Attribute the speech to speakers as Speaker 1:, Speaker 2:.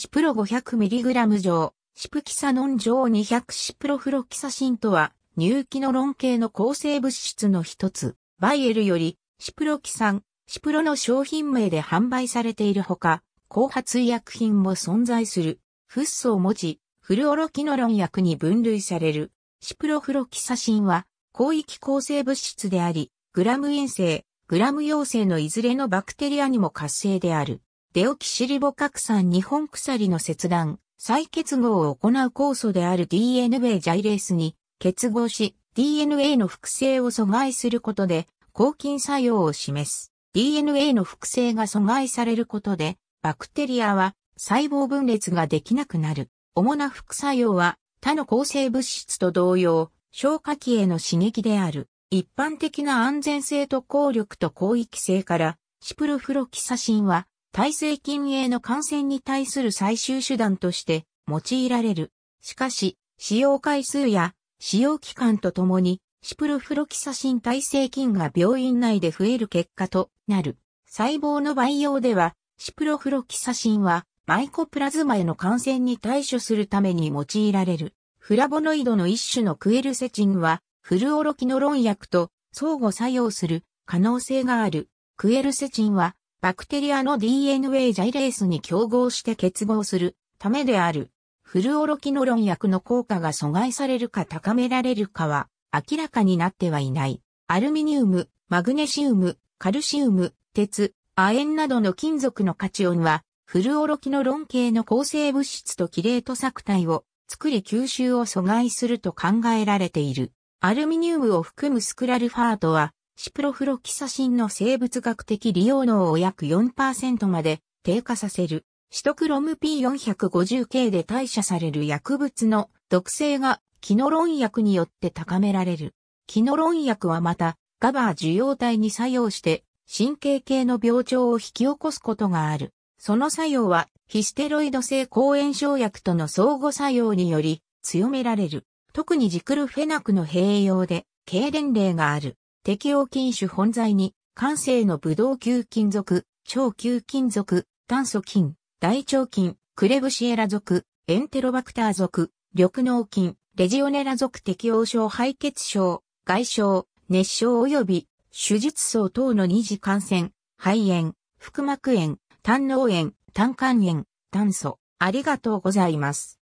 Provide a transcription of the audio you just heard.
Speaker 1: シプロ 500mg 錠、シプキサノン錠200シプロフロキサシンとは、乳機の論系の構成物質の一つ、バイエルより、シプロキサン、シプロの商品名で販売されているほか、後発医薬品も存在する。フッ素を持ち、フルオロキノロン薬に分類される。シプロフロキサシンは、広域構成物質であり、グラム陰性、グラム陽性のいずれのバクテリアにも活性である。デオキシリボ核酸日本鎖の切断、再結合を行う酵素である DNA ジャイレースに結合し DNA の複製を阻害することで抗菌作用を示す。DNA の複製が阻害されることでバクテリアは細胞分裂ができなくなる。主な副作用は他の抗生物質と同様、消化器への刺激である。一般的な安全性と効力と広域性から、シプロフロキサシンは耐性菌鋭の感染に対する最終手段として用いられる。しかし、使用回数や使用期間とともに、シプロフロキサシン耐性菌が病院内で増える結果となる。細胞の培養では、シプロフロキサシンはマイコプラズマへの感染に対処するために用いられる。フラボノイドの一種のクエルセチンは、フルオロキノロン薬と相互作用する可能性がある。クエルセチンはバクテリアの DNA ジャイレースに競合して結合するためである。フルオロキノロン薬の効果が阻害されるか高められるかは明らかになってはいない。アルミニウム、マグネシウム、カルシウム、鉄、亜鉛などの金属のカチオンは、フルオロキノロン系の構成物質とキレート作体を作り吸収を阻害すると考えられている。アルミニウムを含むスクラルファートは、シプロフロキサシンの生物学的利用能を約4%まで低下させる。シトクロム P450 系で代謝される薬物の毒性がキノロン薬によって高められる。キノロン薬はまた、ガバー受容体に作用して神経系の病状を引き起こすことがある。その作用はヒステロイド性抗炎症薬との相互作用により強められる。特にジクルフェナクの併用で、痙攣例がある。適応菌種本在に、感性のブドウ球菌属、超球菌属、炭素菌、大腸菌、クレブシエラ属、エンテロバクター属、緑脳菌、レジオネラ属適応症敗血症、外傷、熱傷及び手術層等の二次感染、肺炎、腹膜炎、胆脳炎、胆管炎、炭素。ありがとうございます。